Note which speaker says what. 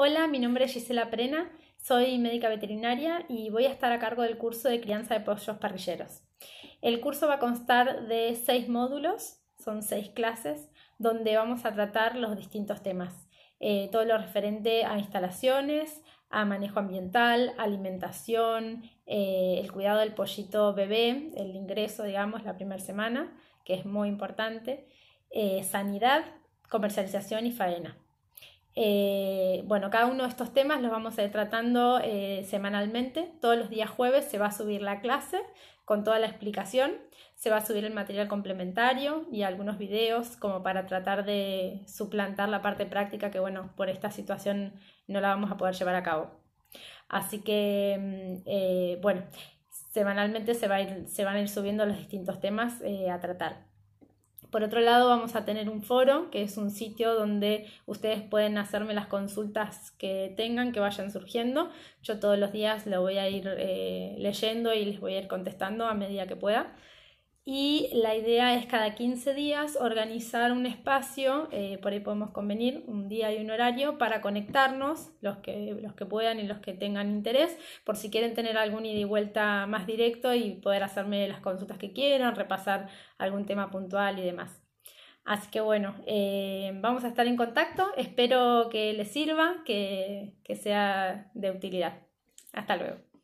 Speaker 1: Hola, mi nombre es Gisela Prena, soy médica veterinaria y voy a estar a cargo del curso de crianza de pollos parrilleros. El curso va a constar de seis módulos, son seis clases, donde vamos a tratar los distintos temas. Eh, todo lo referente a instalaciones, a manejo ambiental, alimentación, eh, el cuidado del pollito bebé, el ingreso, digamos, la primera semana, que es muy importante, eh, sanidad, comercialización y faena. Eh, bueno, cada uno de estos temas los vamos a ir tratando eh, semanalmente. Todos los días jueves se va a subir la clase con toda la explicación. Se va a subir el material complementario y algunos videos como para tratar de suplantar la parte práctica que, bueno, por esta situación no la vamos a poder llevar a cabo. Así que, mm, eh, bueno, semanalmente se, va se, van a ir subiendo los distintos temas a tratar. Por otro lado, vamos a tener un foro, que es un sitio donde ustedes pueden hacerme las consultas que tengan, que vayan surgiendo. Yo todos los días lo voy a ir eh, leyendo y les voy a ir contestando a medida que pueda y la idea es cada 15 días organizar un espacio, eh, por ahí podemos convenir un día y un horario para conectarnos, los que, los que puedan y los que tengan interés, por si quieren tener algún ida y vuelta más directo y poder hacerme las consultas que quieran, repasar algún tema puntual y demás. Así que bueno, eh, vamos a estar en contacto, espero que les sirva, que sea de utilidad. Hasta luego.